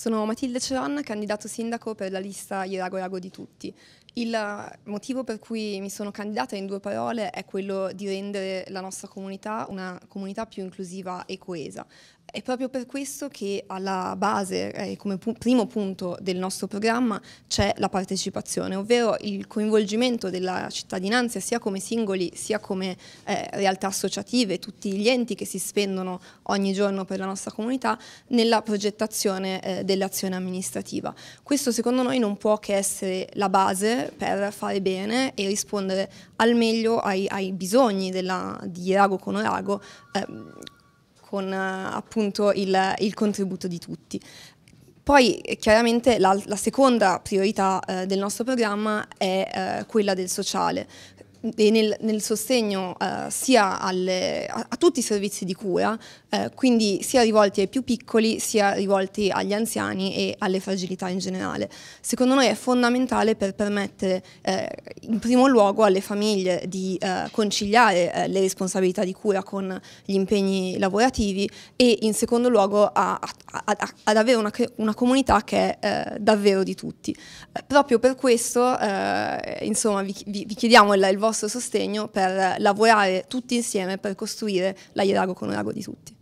Sono Matilde Ceran, candidato sindaco per la lista Irago Lago di Tutti. Il motivo per cui mi sono candidata in due parole è quello di rendere la nostra comunità una comunità più inclusiva e coesa. È proprio per questo che alla base, eh, come pu primo punto del nostro programma, c'è la partecipazione, ovvero il coinvolgimento della cittadinanza sia come singoli sia come eh, realtà associative, tutti gli enti che si spendono ogni giorno per la nostra comunità nella progettazione eh, dell'azione amministrativa. Questo secondo noi non può che essere la base per fare bene e rispondere al meglio ai, ai bisogni della, di Rago con Rago ehm, con eh, appunto il, il contributo di tutti. Poi eh, chiaramente la, la seconda priorità eh, del nostro programma è eh, quella del sociale, nel, nel, sostegno eh, sia alle, a, a, tutti i servizi di cura, eh, quindi sia rivolti ai più piccoli sia rivolti agli anziani e alle fragilità in generale. Secondo noi è fondamentale per permettere eh, in primo luogo alle famiglie di eh, conciliare eh, le responsabilità di cura con gli impegni lavorativi e in secondo luogo a, a, ad avere una, una, comunità che è eh, davvero di tutti. proprio per questo insomma, vi, vi, vi chiediamo il, il vostro vostro sostegno per lavorare tutti insieme per costruire la con un Rago di tutti.